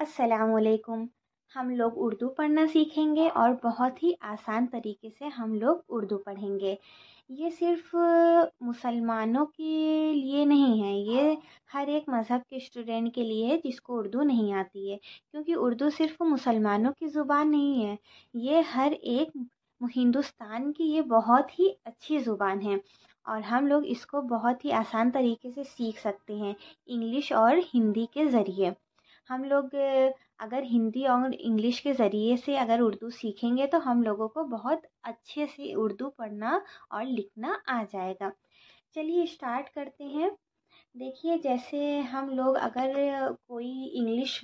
असलकुम हम लोग उर्दू पढ़ना सीखेंगे और बहुत ही आसान तरीके से हम लोग उर्दू पढ़ेंगे ये सिर्फ मुसलमानों के लिए नहीं है ये हर एक मज़हब के स्टूडेंट के लिए है जिसको उर्दू नहीं आती है क्योंकि उर्दू सिर्फ मुसलमानों की ज़ुबान नहीं है ये हर एक हिंदुस्तान की ये बहुत ही अच्छी ज़ुबान है और हम लोग इसको बहुत ही आसान तरीके से सीख सकते हैं इंग्लिश और हिंदी के ज़रिए हम लोग अगर हिंदी और इंग्लिश के ज़रिए से अगर उर्दू सीखेंगे तो हम लोगों को बहुत अच्छे से उर्दू पढ़ना और लिखना आ जाएगा चलिए स्टार्ट करते हैं देखिए जैसे हम लोग अगर कोई इंग्लिश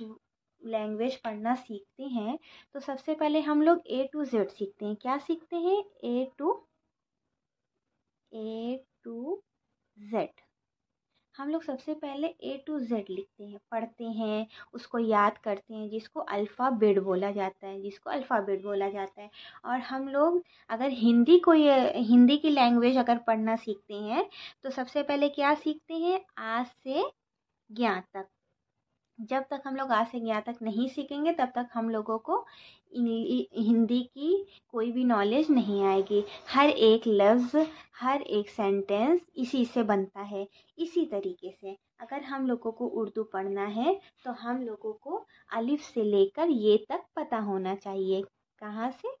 लैंग्वेज पढ़ना सीखते हैं तो सबसे पहले हम लोग ए टू जेड सीखते हैं क्या सीखते हैं A to A to Z हम लोग सबसे पहले ए टू जेड लिखते हैं पढ़ते हैं उसको याद करते हैं जिसको अल्फ़ाबेट बोला जाता है जिसको अल्फ़ाबेट बोला जाता है और हम लोग अगर हिंदी को ये हिंदी की लैंग्वेज अगर पढ़ना सीखते हैं तो सबसे पहले क्या सीखते हैं आ से ज्ञा तक जब तक हम लोग आ से ज्ञा तक नहीं सीखेंगे तब तक हम लोगों को हिंदी की कोई भी नॉलेज नहीं आएगी हर एक लफ्ज़ हर एक सेंटेंस इसी से बनता है इसी तरीके से अगर हम लोगों को उर्दू पढ़ना है तो हम लोगों को अलिफ से लेकर ये तक पता होना चाहिए कहाँ से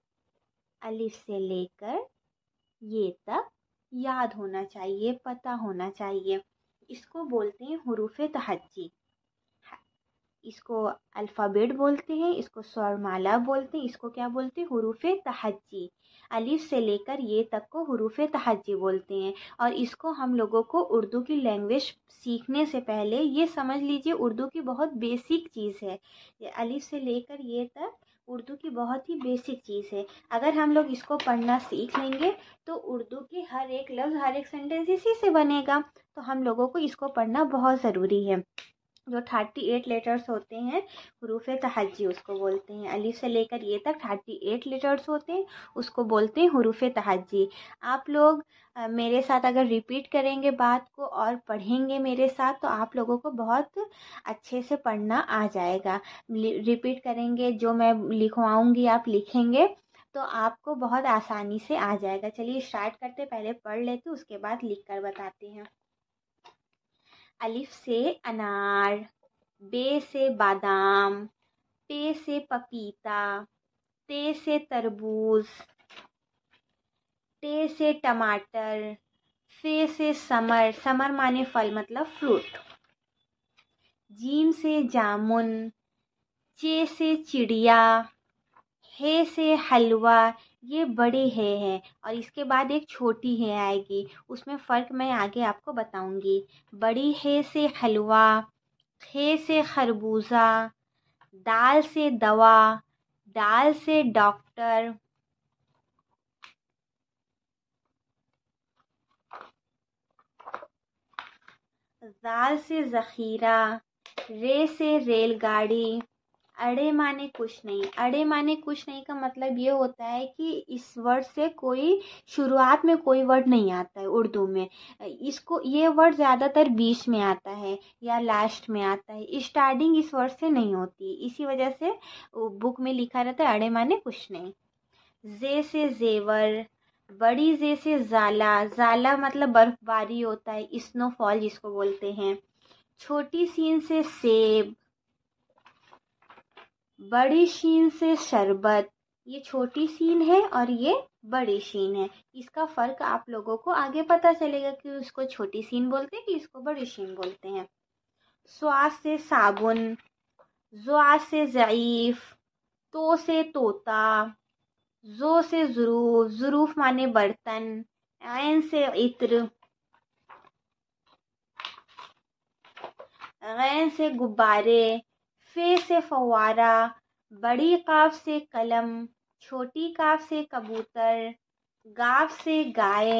अलिफ से लेकर ये तक याद होना चाहिए पता होना चाहिए इसको बोलते हैं हरूफ तहजी इसको अल्फ़ाबेट बोलते हैं इसको स्वरमाला बोलते हैं इसको क्या बोलते हैं हरूफ तहजी अलिफ से लेकर ये तक को हरूफ तहजी बोलते हैं और इसको हम लोगों को उर्दू की लैंग्वेज सीखने से पहले ये समझ लीजिए उर्दू की बहुत बेसिक चीज़ है ये अलिफ से लेकर ये तक उर्दू की बहुत ही बेसिक चीज़ है अगर हम लोग इसको पढ़ना सीख लेंगे तो उर्दू के हर एक लफ्ज़ हर एक सेंटेंस इसी से बनेगा तो हम लोगों को इसको पढ़ना बहुत ज़रूरी है जो थर्टी एट लेटर्स होते हैं हरूफ तहजी उसको बोलते हैं अली से लेकर ये तक थर्टी एट लेटर्स होते हैं उसको बोलते हैं हरूफ तहजी आप लोग मेरे साथ अगर रिपीट करेंगे बात को और पढ़ेंगे मेरे साथ तो आप लोगों को बहुत अच्छे से पढ़ना आ जाएगा रिपीट करेंगे जो मैं लिखवाऊँगी आप लिखेंगे तो आपको बहुत आसानी से आ जाएगा चलिए स्टार्ट करते पहले पढ़ लेते उसके बाद लिख कर बताते हैं अलिफ से अनार बे से बादाम पे से पपीता ते से तरबूज टे से टमाटर फे से समर समर माने फल मतलब फ्रूट जीम से जामुन चे से चिड़िया हे से हलवा ये बड़ी हे है और इसके बाद एक छोटी हे आएगी उसमें फ़र्क मैं आगे आपको बताऊंगी बड़ी हे से हलवा हे से खरबूजा दाल से दवा दाल से डॉक्टर दाल से ज़ख़ीरा रे से रेलगाड़ी अड़े माने कुछ नहीं अड़े माने कुछ नहीं का मतलब ये होता है कि इस वर्ड से कोई शुरुआत में कोई वर्ड नहीं आता है उर्दू में इसको ये वर्ड ज़्यादातर बीच में आता है या लास्ट में आता है स्टार्टिंग इस वर्ड से नहीं होती इसी वजह से बुक में लिखा रहता है अड़े माने कुछ नहीं जे से जेवर बड़ी जे से जाला जाला मतलब बर्फबारी होता है स्नोफॉल जिसको बोलते हैं छोटी सीन से सेब बड़ी शीन से शरबत ये छोटी शीन है और ये बड़ी शीन है इसका फ़र्क आप लोगों को आगे पता चलेगा कि उसको छोटी शीन बोलते हैं कि इसको बड़ी शीन बोलते हैं स्वास से साबुन जुआ से ज़ीफ तो से तोता जो से ज़रूफ ज़रूफ माने बर्तन ऐन से इत्र गैन से गुब्बारे फे से फवारा बड़ी काफ से कलम छोटी काफ से कबूतर गाफ से गाय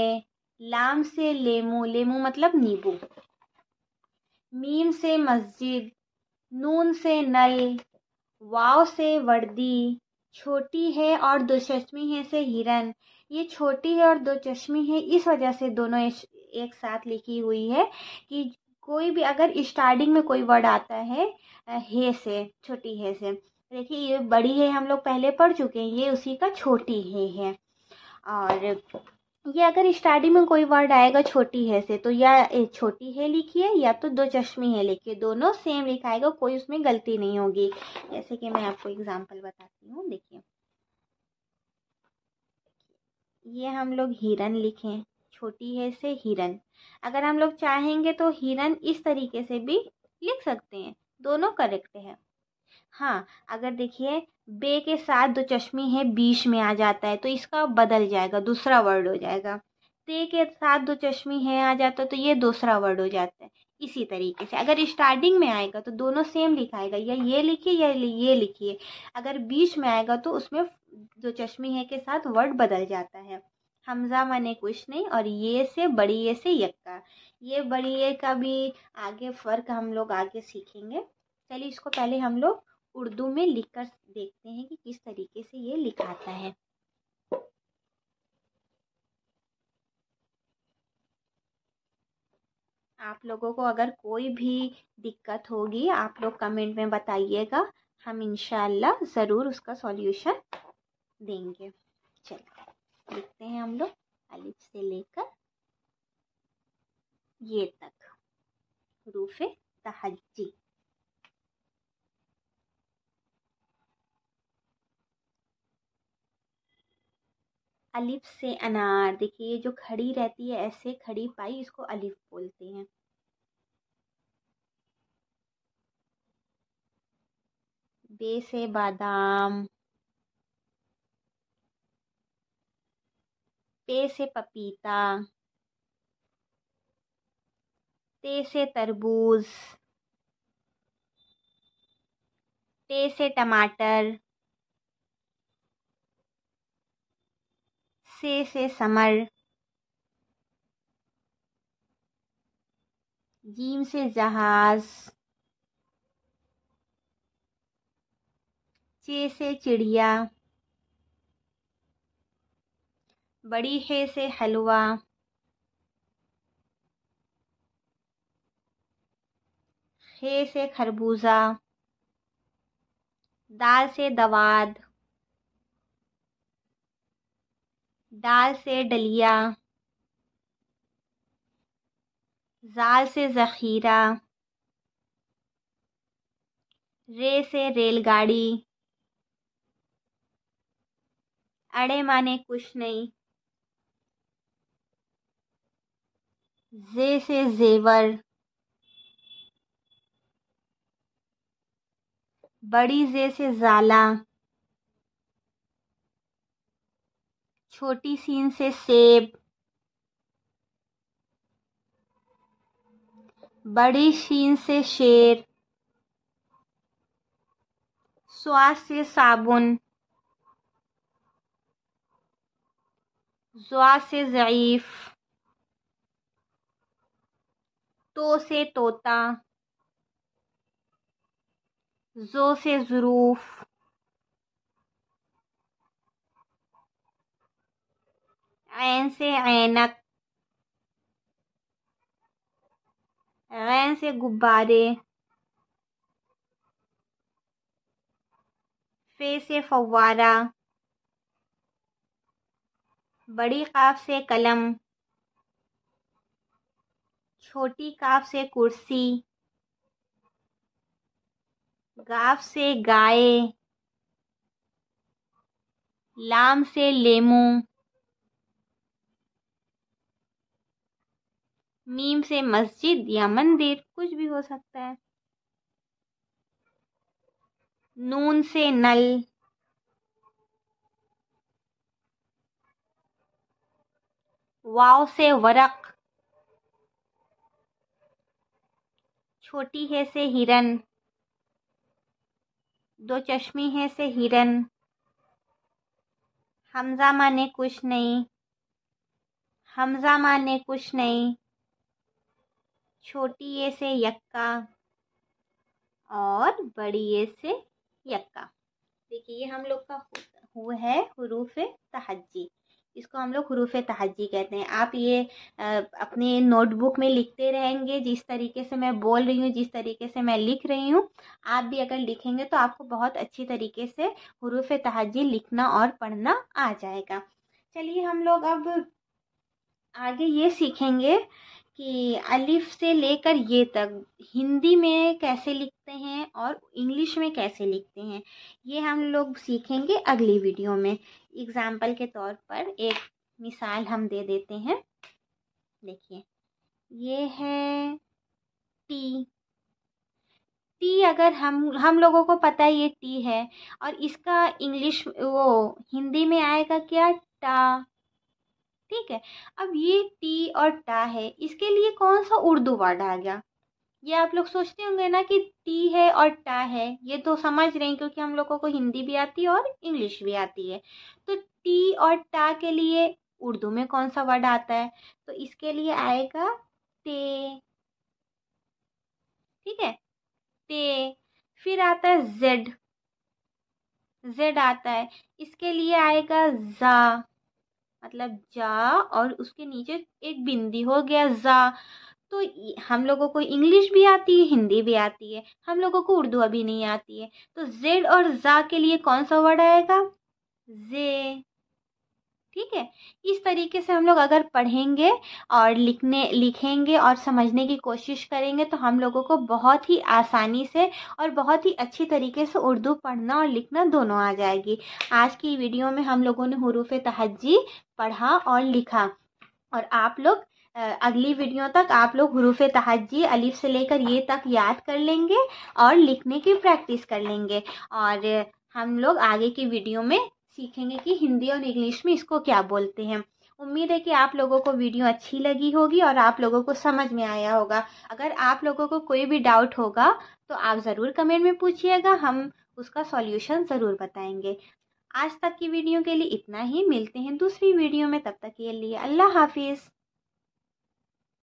लाम से लेमू लेमू मतलब नींबू मीम से मस्जिद नून से नल वाव से वर्दी छोटी है और दो चश्मी है से हिरन ये छोटी है और दो चश्मी है इस वजह से दोनों एक साथ लिखी हुई है कि कोई भी अगर स्टार्टिंग में कोई वर्ड आता है हे से छोटी हे से देखिए ये बड़ी है हम लोग पहले पढ़ चुके हैं ये उसी का छोटी हे है और ये अगर स्टार्टिंग में कोई वर्ड आएगा छोटी है से तो या छोटी है लिखिए या तो दो चश्मी है लिखिए दोनों सेम लिखाएगा कोई उसमें गलती नहीं होगी जैसे कि मैं आपको एग्जांपल बताती हूँ देखिए ये हम लोग हिरन लिखें छोटी है से हिरन अगर हम लोग चाहेंगे तो हिरन इस तरीके से भी लिख सकते हैं दोनों करेक्ट है हाँ अगर देखिए बे के साथ दो चश्मे हैं बीच में आ जाता है तो इसका बदल जाएगा दूसरा वर्ड हो जाएगा ते के साथ दो चश्मे हैं आ जाता है तो ये दूसरा वर्ड हो जाता है इसी तरीके से अगर स्टार्टिंग में आएगा तो दोनों सेम लिखाएगा या ये लिखिए या ये लिखिए अगर बीच में आएगा तो उसमें दो चश्मे है के साथ वर्ड बदल जाता है हमजा मने कुछ नहीं और ये से बड़ी ये से यक्का ये बड़ी ये का भी आगे फ़र्क हम लोग आगे सीखेंगे चलिए इसको पहले हम लोग उर्दू में लिख कर देखते हैं कि किस तरीके से ये लिखाता है आप लोगों को अगर कोई भी दिक्कत होगी आप लोग कमेंट में बताइएगा हम इन ज़रूर उसका सॉल्यूशन देंगे चलो लिखते हैं हम लोग अलिफ से लेकर ये तक रूफ तहजी अलिफ से अनार देखिए ये जो खड़ी रहती है ऐसे खड़ी पाई इसको अलिफ बोलते हैं बे से बादाम पे से पपीता ते से तरबूज ते से टमाटर से से समर जीम से जहाज चे से चिड़िया बड़ी है से हलवा खे से खरबूजा दाल से दवाद दाल से डलिया जाल से ज़ख़ीरा रे से रेलगाड़ी अड़े माने कुछ नहीं जे से जेवर बड़ी जे से जाला छोटी सीन से सेब बड़ी शीन से शेर स्वास से साबुन जुआ से ज़ीफ़ तो से तोता जो से ज़रूफ़ ऐन से ऐनक ऐन से गुब्बारे फे से फवारा बड़ी काफ से कलम छोटी काफ से कुर्सी गाफ से गाय लाम से लेमू मीम से मस्जिद या मंदिर कुछ भी हो सकता है नून से नल वाव से वरक छोटी है से हिरन दो चश्मी है से हिरन हमजा माने कुछ नहीं हमजा माने कुछ नहीं छोटी ये से यक्का और बड़ी ये से यक्का देखिए ये हम लोग का हु है हरूफ तहजी इसको हम लोग हरूफ तहजी कहते हैं आप ये अपने नोटबुक में लिखते रहेंगे जिस तरीके से मैं बोल रही हूँ जिस तरीके से मैं लिख रही हूँ आप भी अगर लिखेंगे तो आपको बहुत अच्छी तरीके से हरूफ तहजी लिखना और पढ़ना आ जाएगा चलिए हम लोग अब आगे ये सीखेंगे कि अलिफ से लेकर ये तक हिंदी में कैसे लिखते हैं और इंग्लिश में कैसे लिखते हैं ये हम लोग सीखेंगे अगली वीडियो में एग्ज़ाम्पल के तौर पर एक मिसाल हम दे देते हैं देखिए ये है टी टी अगर हम हम लोगों को पता है ये टी है और इसका इंग्लिश वो हिंदी में आएगा क्या टा ठीक है अब ये टी और टा है इसके लिए कौन सा उर्दू वर्ड आ गया ये आप लोग सोचते होंगे ना कि टी है और टा है ये तो समझ रहे हैं क्योंकि हम लोगों को हिंदी भी आती है और इंग्लिश भी आती है तो टी और टा के लिए उर्दू में कौन सा वर्ड आता है तो इसके लिए आएगा ते ठीक है ते फिर आता है जेड जेड आता है इसके लिए आएगा जा मतलब जा और उसके नीचे एक बिंदी हो गया जा तो हम लोगों को इंग्लिश भी आती है हिंदी भी आती है हम लोगों को उर्दू अभी नहीं आती है तो जेड और जा के लिए कौन सा वर्ड आएगा जे ठीक है इस तरीके से हम लोग अगर पढ़ेंगे और लिखने लिखेंगे और समझने की कोशिश करेंगे तो हम लोगों को बहुत ही आसानी से और बहुत ही अच्छी तरीके से उर्दू पढ़ना और लिखना दोनों आ जाएगी आज की वीडियो में हम लोगों ने हरूफ तहजी पढ़ा और लिखा और आप लोग अगली वीडियो तक आप लोग हरूफ तहजी अलीफ से लेकर ये तक याद कर लेंगे और लिखने की प्रैक्टिस कर लेंगे और हम लोग आगे की वीडियो में सीखेंगे कि हिंदी और इंग्लिश में इसको क्या बोलते हैं उम्मीद है कि आप लोगों को वीडियो अच्छी लगी होगी और आप लोगों को समझ में आया होगा अगर आप लोगों को कोई भी डाउट होगा तो आप ज़रूर कमेंट में पूछिएगा हम उसका सॉल्यूशन ज़रूर बताएंगे आज तक की वीडियो के लिए इतना ही मिलते हैं दूसरी वीडियो में तब तक के लिए अल्लाह हाफिज़